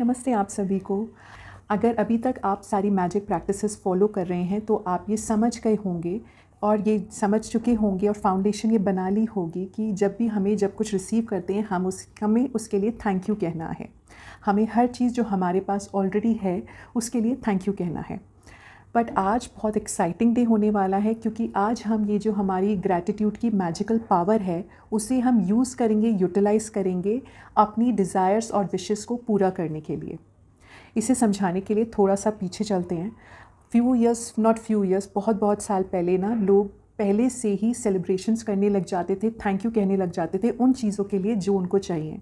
नमस्ते आप सभी को अगर अभी तक आप सारी मैजिक प्रैक्टिसेस फॉलो कर रहे हैं तो आप ये समझ गए होंगे और ये समझ चुके होंगे और फाउंडेशन ये बना ली होगी कि जब भी हमें जब कुछ रिसीव करते हैं हम उस हमें उसके लिए थैंक यू कहना है हमें हर चीज़ जो हमारे पास ऑलरेडी है उसके लिए थैंक यू कहना है बट आज बहुत एक्साइटिंग डे होने वाला है क्योंकि आज हम ये जो हमारी ग्रैटिट्यूड की मैजिकल पावर है उसे हम यूज़ करेंगे यूटिलाइज़ करेंगे अपनी डिज़ायर्स और विशेस को पूरा करने के लिए इसे समझाने के लिए थोड़ा सा पीछे चलते हैं few years not few years बहुत बहुत साल पहले ना लोग पहले से ही सेलिब्रेशंस करने लग जाते थे थैंक यू कहने लग जाते थे उन चीज़ों के लिए जो उनको चाहिए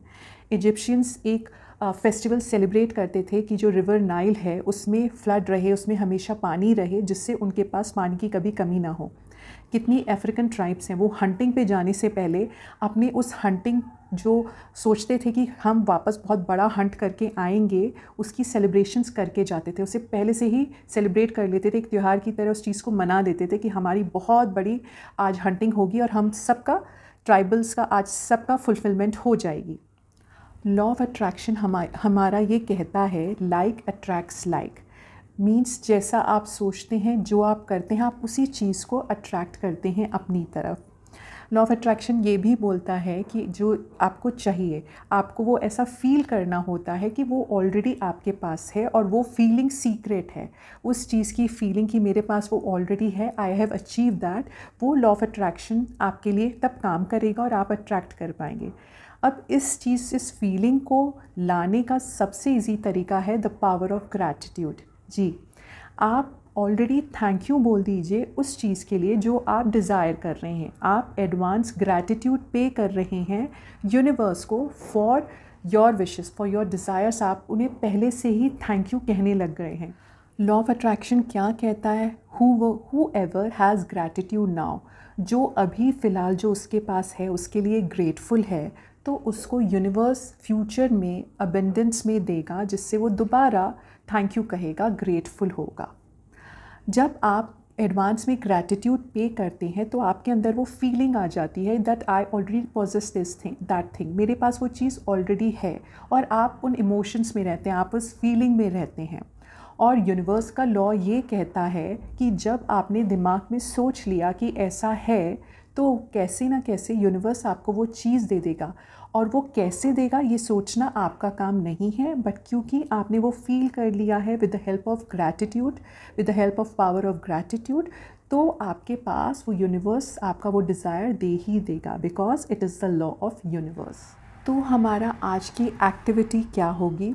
इजिप्शियंस एक फेस्टिवल सेलिब्रेट करते थे कि जो रिवर नाइल है उसमें फ्लड रहे उसमें हमेशा पानी रहे जिससे उनके पास पानी की कभी कमी ना हो कितनी अफ्रीकन ट्राइब्स हैं वो हंटिंग पे जाने से पहले अपने उस हंटिंग जो सोचते थे कि हम वापस बहुत बड़ा हंट करके आएंगे उसकी सेलिब्रेशंस करके जाते थे उसे पहले से ही सेलिब्रेट कर लेते थे एक त्यौहार की तरह उस चीज़ को मना देते थे कि हमारी बहुत बड़ी आज हंटिंग होगी और हम सबका ट्राइबल्स का आज सबका फुलफिलमेंट हो जाएगी लॉ ऑफ अट्रैक्शन हमारा ये कहता है लाइक अट्रैक्ट्स लाइक मीन्स जैसा आप सोचते हैं जो आप करते हैं आप उसी चीज़ को अट्रैक्ट करते हैं अपनी तरफ लॉ ऑफ अट्रैक्शन ये भी बोलता है कि जो आपको चाहिए आपको वो ऐसा फील करना होता है कि वो ऑलरेडी आपके पास है और वो फीलिंग सीक्रेट है उस चीज़ की फीलिंग कि मेरे पास वो ऑलरेडी है आई हैव अचीव दैट वो लॉ ऑफ अट्रैक्शन आपके लिए तब काम करेगा और आप अट्रैक्ट कर पाएंगे अब इस चीज़ इस फीलिंग को लाने का सबसे इजी तरीका है द पावर ऑफ ग्रैटिट्यूड जी आप ऑलरेडी थैंक यू बोल दीजिए उस चीज़ के लिए जो आप डिज़ायर कर रहे हैं आप एडवांस ग्रैटिट्यूड पे कर रहे हैं यूनिवर्स को for your wishes for your desires आप उन्हें पहले से ही थैंक यू कहने लग गए हैं लॉ ऑफ अट्रैक्शन क्या कहता है whoever has gratitude now जो अभी फ़िलहाल जो उसके पास है उसके लिए ग्रेटफुल है तो उसको यूनिवर्स फ्यूचर में अबेंडेंस में देगा जिससे वो दोबारा थैंक यू कहेगा ग्रेटफुल होगा जब आप एडवांस में ग्रैटिट्यूड पे करते हैं तो आपके अंदर वो फीलिंग आ जाती है that I already possess this thing that thing मेरे पास वो चीज़ ऑलरेडी है और आप उन इमोशंस में रहते हैं आप उस फीलिंग में रहते हैं और यूनिवर्स का लॉ ये कहता है कि जब आपने दिमाग में सोच लिया कि ऐसा है तो कैसे ना कैसे यूनिवर्स आपको वो चीज़ दे देगा और वो कैसे देगा ये सोचना आपका काम नहीं है बट क्योंकि आपने वो फील कर लिया है with the help of gratitude with the help of power of gratitude तो आपके पास वो यूनिवर्स आपका वो डिज़ायर दे ही देगा because it is the law of universe तो हमारा आज की एक्टिविटी क्या होगी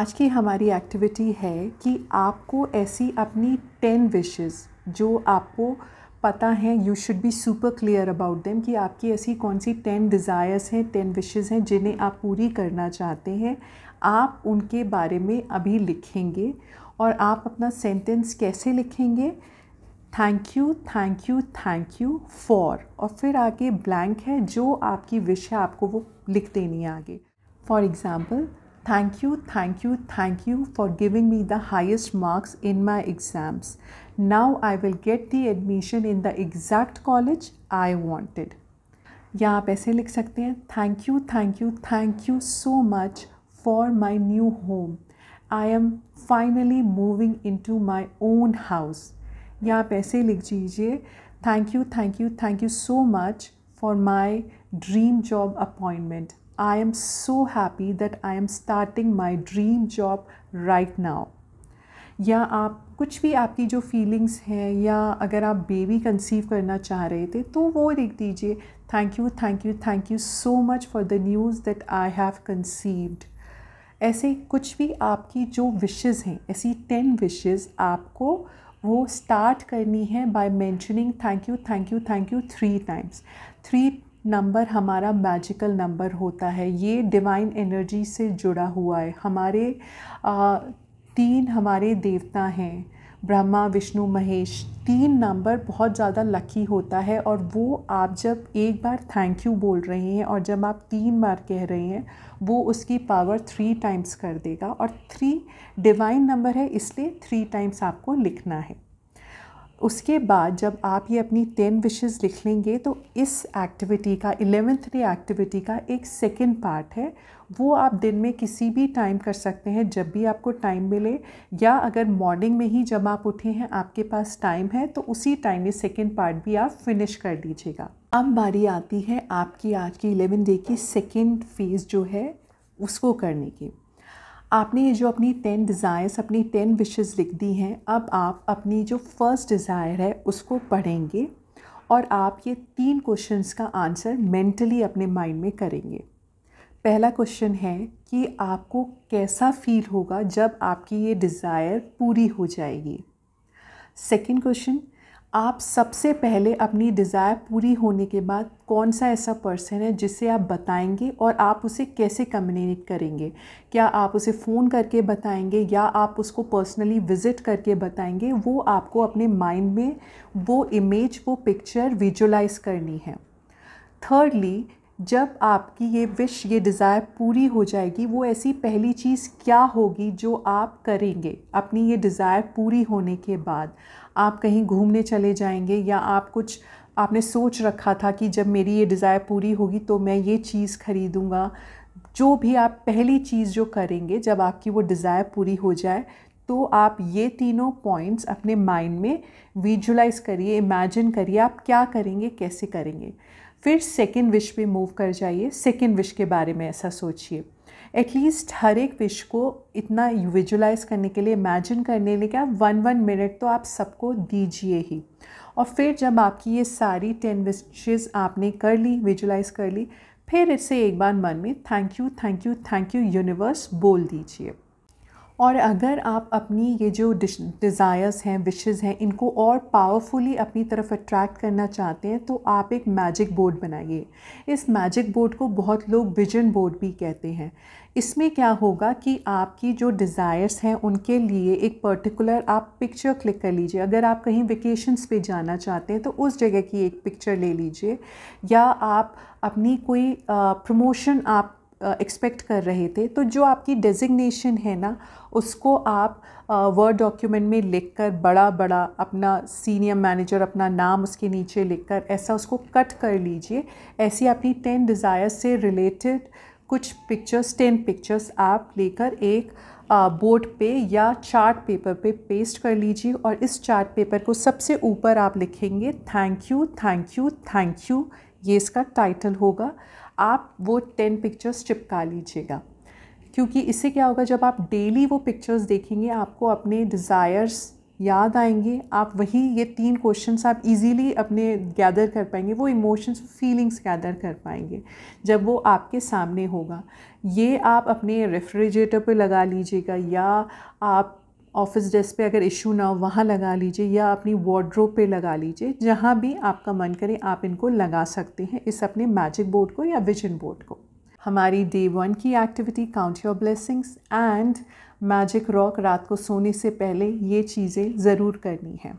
आज की हमारी एक्टिविटी है कि आपको ऐसी अपनी टेन विशेज़ जो आपको पता है you should be super clear about them कि आपकी ऐसी कौन सी टेन डिज़ायर्स हैं टेन विशेज़ हैं जिन्हें आप पूरी करना चाहते हैं आप उनके बारे में अभी लिखेंगे और आप अपना सेंटेंस कैसे लिखेंगे thank you thank you thank you for और फिर आगे ब्लैंक है जो आपकी विश है आपको वो लिख देनी है आगे for example thank you thank you thank you for giving me the highest marks in my exams now I will get the admission in the exact college I wanted या आप ऐसे लिख सकते हैं thank you thank you thank you so much for my new home I am finally moving into my own house या आप ऐसे लिख दीजिए thank you thank you thank you so much for my dream job appointment I am so happy that I am starting my dream job right now या आप कुछ भी आपकी जो फीलिंग्स हैं या अगर आप बेबी कंसीव करना चाह रहे थे तो वो लिख दीजिए thank you thank you thank you so much for the news that I have conceived ऐसे कुछ भी आपकी जो विशेज़ हैं ऐसी टेन विशेज़ आपको वो स्टार्ट करनी है by mentioning thank you thank you thank you three times three number हमारा मैजिकल नंबर होता है ये डिवाइन एनर्जी से जुड़ा हुआ है हमारे आ, तीन हमारे देवता हैं ब्रह्मा विष्णु महेश तीन नंबर बहुत ज़्यादा लकी होता है और वो आप जब एक बार थैंक यू बोल रहे हैं और जब आप तीन बार कह रहे हैं वो उसकी पावर थ्री टाइम्स कर देगा और थ्री डिवाइन नंबर है इसलिए थ्री टाइम्स आपको लिखना है उसके बाद जब आप ये अपनी टेन विशेज़ लिख लेंगे तो इस एक्टिविटी का इलेवेंथ डे एक्टिविटी का एक सेकेंड पार्ट है वो आप दिन में किसी भी टाइम कर सकते हैं जब भी आपको टाइम मिले या अगर मॉर्निंग में ही जब आप उठे हैं आपके पास टाइम है तो उसी टाइम में सेकेंड पार्ट भी आप फिनिश कर दीजिएगा अब बारी आती है आपकी आज की इलेवन डे की सेकेंड फेज़ जो है उसको करने की आपने ये जो अपनी टेन डिज़ायर्स अपनी टेन विशेज़ लिख दी हैं अब आप अपनी जो फ़र्स्ट डिज़ायर है उसको पढ़ेंगे और आप ये तीन क्वेश्चंस का आंसर मेंटली अपने माइंड में करेंगे पहला क्वेश्चन है कि आपको कैसा फील होगा जब आपकी ये डिज़ायर पूरी हो जाएगी सेकंड क्वेश्चन आप सबसे पहले अपनी डिज़ायर पूरी होने के बाद कौन सा ऐसा पर्सन है जिसे आप बताएंगे और आप उसे कैसे कम्युनिकेट करेंगे क्या आप उसे फ़ोन करके बताएंगे या आप उसको पर्सनली विज़िट करके बताएंगे वो आपको अपने माइंड में वो इमेज वो पिक्चर विजुलाइज करनी है थर्डली जब आपकी ये विश ये डिज़ायर पूरी हो जाएगी वो ऐसी पहली चीज़ क्या होगी जो आप करेंगे अपनी ये डिज़ायर पूरी होने के बाद आप कहीं घूमने चले जाएंगे या आप कुछ आपने सोच रखा था कि जब मेरी ये डिज़ायर पूरी होगी तो मैं ये चीज़ खरीदूँगा जो भी आप पहली चीज़ जो करेंगे जब आपकी वो डिज़ायर पूरी हो जाए तो आप ये तीनों पॉइंट्स अपने माइंड में विजुलाइज करिए इमेजिन करिए आप क्या करेंगे कैसे करेंगे फिर सेकेंड विश पे मूव कर जाइए सेकेंड विश के बारे में ऐसा सोचिए एटलीस्ट हर एक विश को इतना विजुलाइज करने के लिए इमेजिन करने लिए क्या वन वन मिनट तो आप सबको दीजिए ही और फिर जब आपकी ये सारी टेन विशेज़ आपने कर ली विजुलाइज कर ली फिर इसे एक बार मन में thank you thank you thank you universe बोल दीजिए और अगर आप अपनी ये जो डिज़ायर्स हैं विशेज़ हैं इनको और पावरफुली अपनी तरफ अट्रैक्ट करना चाहते हैं तो आप एक मैजिक बोर्ड बनाइए इस मैजिक बोर्ड को बहुत लोग विजन बोर्ड भी कहते हैं इसमें क्या होगा कि आपकी जो डिज़ायर्स हैं उनके लिए एक पर्टिकुलर आप पिक्चर क्लिक कर लीजिए अगर आप कहीं वेकेशंस पे जाना चाहते हैं तो उस जगह की एक पिक्चर ले लीजिए या आप अपनी कोई प्रमोशन आप एक्सपेक्ट कर रहे थे तो जो आपकी डेजिग्नेशन है ना उसको आप वर्ड डॉक्यूमेंट में लिखकर बड़ा बड़ा अपना सीनियर मैनेजर अपना नाम उसके नीचे लिखकर ऐसा उसको कट कर लीजिए ऐसी अपनी टेन डिज़ायर से रिलेटेड कुछ पिक्चर्स टेन पिक्चर्स आप लेकर एक बोर्ड पे या चार्ट पेपर पे पेस्ट कर लीजिए और इस चार्ट पेपर को सबसे ऊपर आप लिखेंगे thank you thank you thank you ये इसका टाइटल होगा आप वो टेन पिक्चर्स चिपका लीजिएगा क्योंकि इससे क्या होगा जब आप डेली वो पिक्चर्स देखेंगे आपको अपने डिज़ायर्स याद आएंगे आप वही ये तीन क्वेश्चंस आप इजीली अपने गैदर कर पाएंगे वो इमोशंस फीलिंग्स गैदर कर पाएंगे जब वो आपके सामने होगा ये आप अपने रेफ्रिजरेटर पे लगा लीजिएगा या आप ऑफिस डेस्क पे अगर इशू ना हो वहाँ लगा लीजिए या अपनी वार्ड्रोब पे लगा लीजिए जहाँ भी आपका मन करे आप इनको लगा सकते हैं इस अपने मैजिक बोर्ड को या विजन बोर्ड को हमारी डे वन की activity count your blessings and magic rock रात को सोने से पहले ये चीज़ें ज़रूर करनी है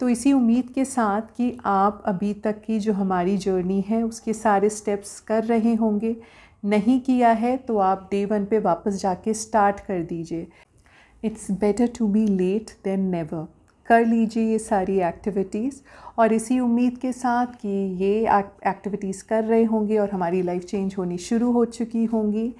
तो इसी उम्मीद के साथ कि आप अभी तक की जो हमारी जर्नी है उसके सारे स्टेप्स कर रहे होंगे नहीं किया है तो आप डे वन पे वापस जाके स्टार्ट कर दीजिए it's better to be late than never कर लीजिए ये सारी एक्टिविटीज़ और इसी उम्मीद के साथ कि ये एक्टिविटीज़ कर रहे होंगे और हमारी लाइफ चेंज होनी शुरू हो चुकी होंगी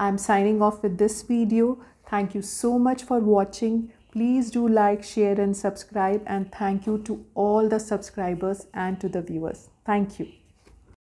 I am signing off with this video thank you so much for watching please do like share and subscribe and thank you to all the subscribers and to the viewers thank you